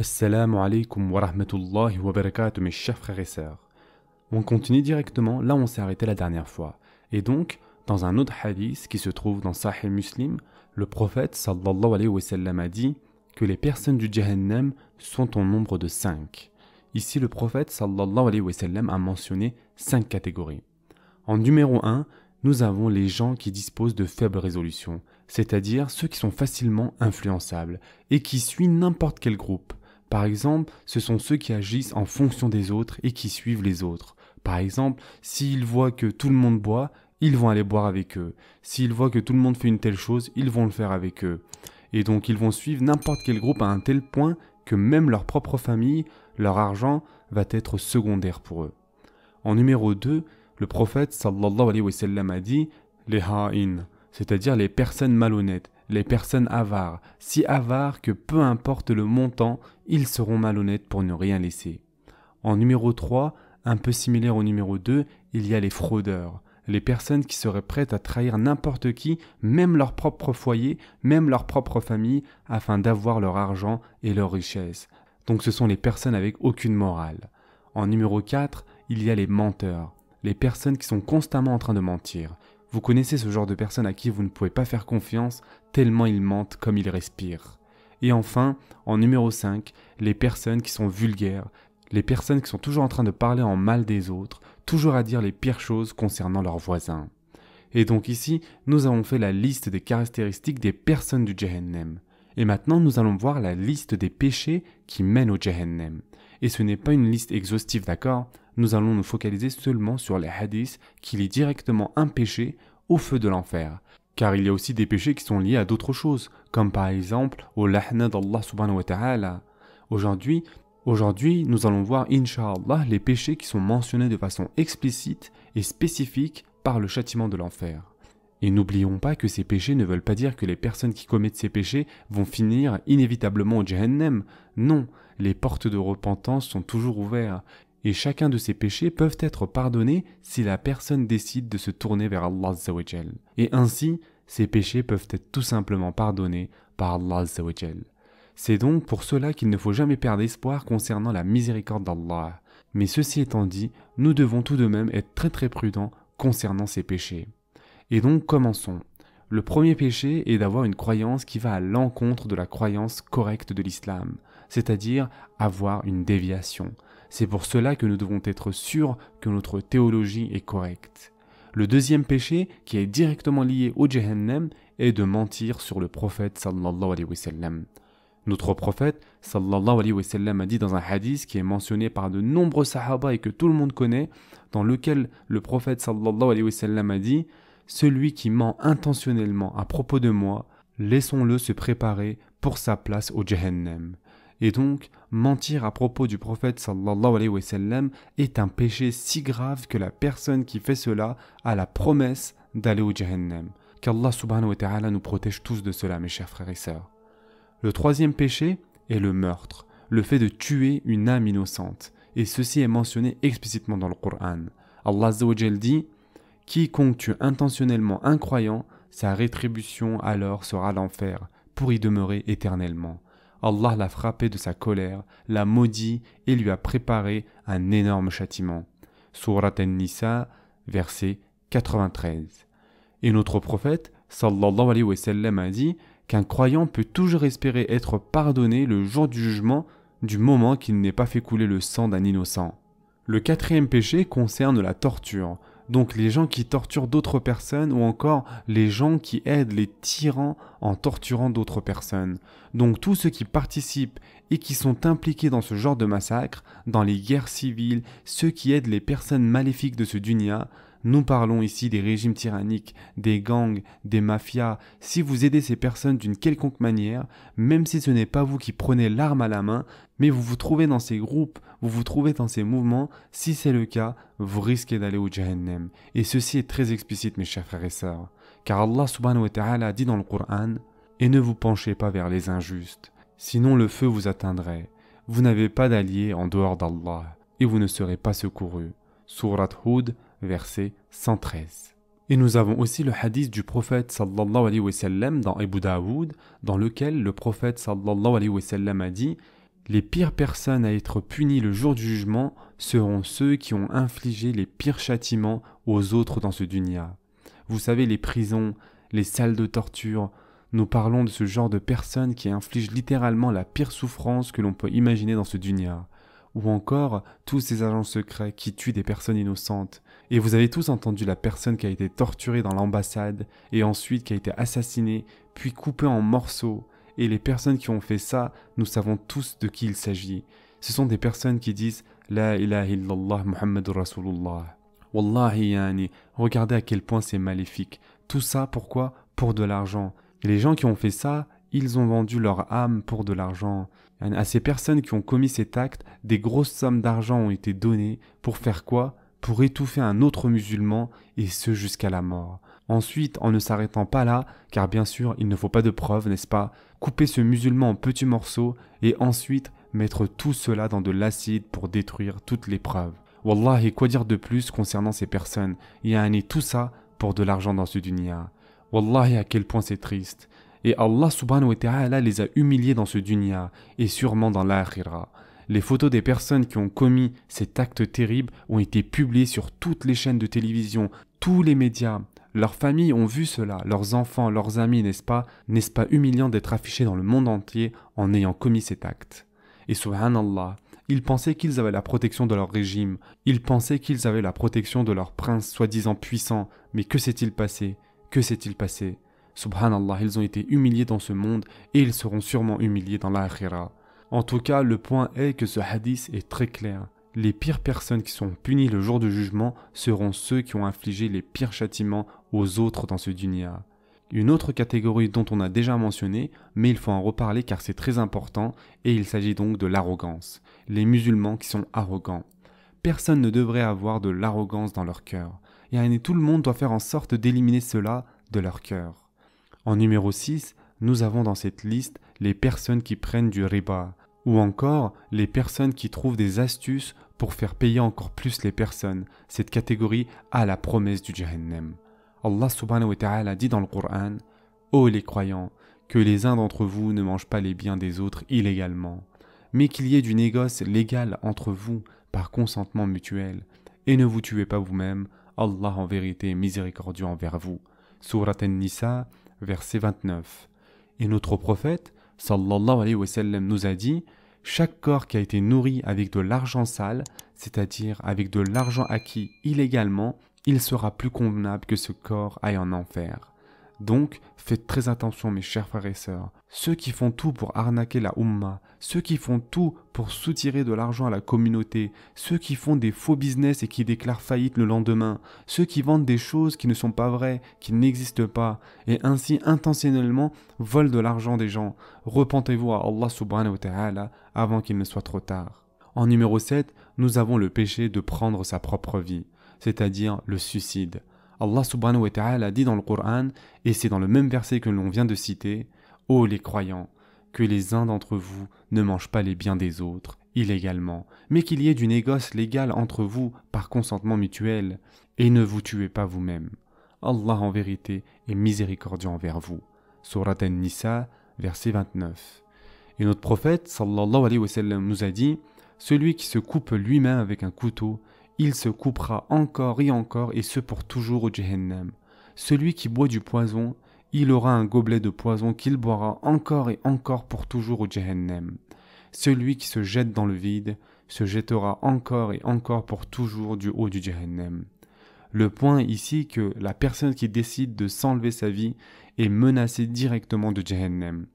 Assalamu alaikum wa rahmatullahi wa barakatuh mes chers frères et sœurs. On continue directement là où on s'est arrêté la dernière fois. Et donc, dans un autre hadith qui se trouve dans Sahih Muslim, le prophète sallallahu alayhi wa sallam a dit que les personnes du Jahannam sont au nombre de cinq. Ici, le prophète sallallahu alayhi wa sallam a mentionné cinq catégories. En numéro 1, nous avons les gens qui disposent de faibles résolutions, c'est-à-dire ceux qui sont facilement influençables et qui suivent n'importe quel groupe, par exemple, ce sont ceux qui agissent en fonction des autres et qui suivent les autres. Par exemple, s'ils voient que tout le monde boit, ils vont aller boire avec eux. S'ils voient que tout le monde fait une telle chose, ils vont le faire avec eux. Et donc ils vont suivre n'importe quel groupe à un tel point que même leur propre famille, leur argent, va être secondaire pour eux. En numéro 2, le prophète sallallahu alayhi wa sallam a dit les ha'in, c'est-à-dire les personnes malhonnêtes, les personnes avares, si avares que peu importe le montant, ils seront malhonnêtes pour ne rien laisser. En numéro 3, un peu similaire au numéro 2, il y a les fraudeurs, les personnes qui seraient prêtes à trahir n'importe qui, même leur propre foyer, même leur propre famille, afin d'avoir leur argent et leur richesse. Donc ce sont les personnes avec aucune morale. En numéro 4, il y a les menteurs, les personnes qui sont constamment en train de mentir, vous connaissez ce genre de personnes à qui vous ne pouvez pas faire confiance tellement ils mentent comme ils respirent. Et enfin, en numéro 5, les personnes qui sont vulgaires, les personnes qui sont toujours en train de parler en mal des autres, toujours à dire les pires choses concernant leurs voisins. Et donc ici, nous avons fait la liste des caractéristiques des personnes du Jehennem. Et maintenant, nous allons voir la liste des péchés qui mènent au Jehennem. Et ce n'est pas une liste exhaustive, d'accord nous allons nous focaliser seulement sur les hadiths qui lient directement un péché au feu de l'enfer. Car il y a aussi des péchés qui sont liés à d'autres choses, comme par exemple au lahna d'Allah subhanahu wa ta'ala. Aujourd'hui, aujourd'hui, nous allons voir, inshallah, les péchés qui sont mentionnés de façon explicite et spécifique par le châtiment de l'enfer. Et n'oublions pas que ces péchés ne veulent pas dire que les personnes qui commettent ces péchés vont finir inévitablement au Jahannam. Non, les portes de repentance sont toujours ouvertes et chacun de ces péchés peuvent être pardonnés si la personne décide de se tourner vers Allah Et ainsi, ces péchés peuvent être tout simplement pardonnés par Allah C'est donc pour cela qu'il ne faut jamais perdre espoir concernant la miséricorde d'Allah. Mais ceci étant dit, nous devons tout de même être très très prudents concernant ces péchés. Et donc commençons. Le premier péché est d'avoir une croyance qui va à l'encontre de la croyance correcte de l'islam, c'est-à-dire avoir une déviation, c'est pour cela que nous devons être sûrs que notre théologie est correcte. Le deuxième péché, qui est directement lié au Jahannam, est de mentir sur le prophète sallallahu alayhi wa sallam. Notre prophète sallallahu alayhi wa sallam a dit dans un hadith qui est mentionné par de nombreux sahaba et que tout le monde connaît, dans lequel le prophète sallallahu alayhi wa sallam a dit Celui qui ment intentionnellement à propos de moi, laissons-le se préparer pour sa place au Jahannam. Et donc, mentir à propos du prophète sallallahu alayhi wa sallam est un péché si grave que la personne qui fait cela a la promesse d'aller au Jahannam. Qu'Allah subhanahu wa ta'ala nous protège tous de cela, mes chers frères et sœurs. Le troisième péché est le meurtre, le fait de tuer une âme innocente. Et ceci est mentionné explicitement dans le Coran. Allah dit Quiconque tue intentionnellement un croyant, sa rétribution alors sera l'enfer, pour y demeurer éternellement. Allah l'a frappé de sa colère, l'a maudit et lui a préparé un énorme châtiment. Surat An-Nisa, verset 93. Et notre prophète, sallallahu alayhi wa sallam, a dit qu'un croyant peut toujours espérer être pardonné le jour du jugement du moment qu'il n'ait pas fait couler le sang d'un innocent. Le quatrième péché concerne la torture, donc les gens qui torturent d'autres personnes ou encore les gens qui aident les tyrans en torturant d'autres personnes. Donc tous ceux qui participent et qui sont impliqués dans ce genre de massacre, dans les guerres civiles, ceux qui aident les personnes maléfiques de ce dunia, nous parlons ici des régimes tyranniques, des gangs, des mafias. Si vous aidez ces personnes d'une quelconque manière, même si ce n'est pas vous qui prenez l'arme à la main, mais vous vous trouvez dans ces groupes, vous vous trouvez dans ces mouvements, si c'est le cas, vous risquez d'aller au Jahannam. Et ceci est très explicite, mes chers frères et sœurs. Car Allah subhanahu wa ta'ala dit dans le Coran Et ne vous penchez pas vers les injustes, sinon le feu vous atteindrait. Vous n'avez pas d'alliés en dehors d'Allah, et vous ne serez pas secourus. Surat Hud, verset 113. Et nous avons aussi le hadith du prophète sallallahu alayhi wa sallam dans Ibn Daoud, dans lequel le prophète sallallahu alayhi wa sallam a dit Les pires personnes à être punies le jour du jugement seront ceux qui ont infligé les pires châtiments aux autres dans ce dunya. Vous savez, les prisons, les salles de torture, nous parlons de ce genre de personnes qui infligent littéralement la pire souffrance que l'on peut imaginer dans ce dunya. Ou encore tous ces agents secrets qui tuent des personnes innocentes, et vous avez tous entendu la personne qui a été torturée dans l'ambassade, et ensuite qui a été assassinée, puis coupée en morceaux. Et les personnes qui ont fait ça, nous savons tous de qui il s'agit. Ce sont des personnes qui disent La ilaha illallah Muhammadur Rasulullah. Wallahi yani, regardez à quel point c'est maléfique. Tout ça pourquoi Pour de l'argent. les gens qui ont fait ça, ils ont vendu leur âme pour de l'argent. À ces personnes qui ont commis cet acte, des grosses sommes d'argent ont été données pour faire quoi pour étouffer un autre musulman, et ce jusqu'à la mort. Ensuite, en ne s'arrêtant pas là, car bien sûr il ne faut pas de preuves, n'est-ce pas, couper ce musulman en petits morceaux, et ensuite mettre tout cela dans de l'acide pour détruire toutes les preuves. Wallah, et quoi dire de plus concernant ces personnes Il y a un et tout ça pour de l'argent dans ce dunya. et à quel point c'est triste. Et Allah subhanahu wa ta'ala les a humiliés dans ce dunya et sûrement dans l'akhirah. Les photos des personnes qui ont commis cet acte terrible ont été publiées sur toutes les chaînes de télévision, tous les médias. Leurs familles ont vu cela, leurs enfants, leurs amis, n'est-ce pas N'est-ce pas humiliant d'être affiché dans le monde entier en ayant commis cet acte Et subhanallah, ils pensaient qu'ils avaient la protection de leur régime, ils pensaient qu'ils avaient la protection de leur prince soi-disant puissant, mais que s'est-il passé Que s'est-il passé Subhanallah, ils ont été humiliés dans ce monde et ils seront sûrement humiliés dans l'akhirah. En tout cas, le point est que ce hadith est très clair. Les pires personnes qui sont punies le jour du jugement seront ceux qui ont infligé les pires châtiments aux autres dans ce dunia. Une autre catégorie dont on a déjà mentionné, mais il faut en reparler car c'est très important, et il s'agit donc de l'arrogance. Les musulmans qui sont arrogants. Personne ne devrait avoir de l'arrogance dans leur cœur. Et tout le monde doit faire en sorte d'éliminer cela de leur cœur. En numéro 6, nous avons dans cette liste les personnes qui prennent du riba, ou encore les personnes qui trouvent des astuces pour faire payer encore plus les personnes. Cette catégorie a la promesse du Jahannam. Allah subhanahu wa ta'ala dit dans le Coran Ô les croyants, que les uns d'entre vous ne mangent pas les biens des autres illégalement, mais qu'il y ait du négoce légal entre vous par consentement mutuel, et ne vous tuez pas vous-même, Allah en vérité est miséricordieux envers vous. Surat An-Nisa, verset 29. Et notre prophète, sallallahu alayhi wa sallam, nous a dit chaque corps qui a été nourri avec de l'argent sale, c'est-à-dire avec de l'argent acquis illégalement, il sera plus convenable que ce corps aille en enfer. Donc, faites très attention mes chers frères et sœurs. Ceux qui font tout pour arnaquer la Ummah, ceux qui font tout pour soutirer de l'argent à la communauté, ceux qui font des faux business et qui déclarent faillite le lendemain, ceux qui vendent des choses qui ne sont pas vraies, qui n'existent pas, et ainsi intentionnellement volent de l'argent des gens. Repentez-vous à Allah subhanahu wa ta'ala avant qu'il ne soit trop tard. En numéro 7, nous avons le péché de prendre sa propre vie, c'est-à-dire le suicide. Allah subhanahu wa ta'ala dit dans le Coran, et c'est dans le même verset que l'on vient de citer, Ô oh les croyants, que les uns d'entre vous ne mangent pas les biens des autres, illégalement, mais qu'il y ait du négoce légal entre vous par consentement mutuel, et ne vous tuez pas vous-même. Allah en vérité est miséricordieux envers vous. Surat An-Nisa, verset 29. Et notre prophète sallallahu alayhi wa sallam nous a dit Celui qui se coupe lui-même avec un couteau, il se coupera encore et encore, et ce pour toujours au Jehennem. Celui qui boit du poison, il aura un gobelet de poison qu'il boira encore et encore pour toujours au Jehennem. Celui qui se jette dans le vide, se jettera encore et encore pour toujours du haut du Jehennem. Le point ici que la personne qui décide de s'enlever sa vie est menacée directement de Jehennem.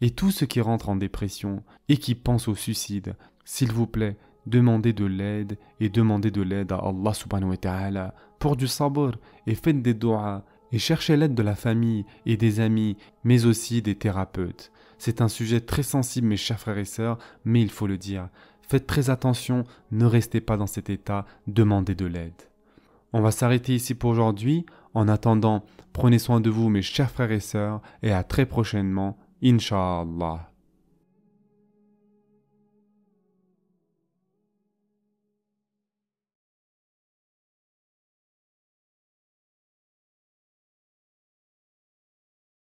Et tout ce qui rentre en dépression et qui pense au suicide, s'il vous plaît, demandez de l'aide et demandez de l'aide à Allah subhanahu wa ta'ala pour du sabr et faites des doigts et cherchez l'aide de la famille et des amis, mais aussi des thérapeutes. C'est un sujet très sensible, mes chers frères et sœurs, mais il faut le dire. Faites très attention, ne restez pas dans cet état, demandez de l'aide. On va s'arrêter ici pour aujourd'hui. En attendant, prenez soin de vous, mes chers frères et sœurs, et à très prochainement, inshallah.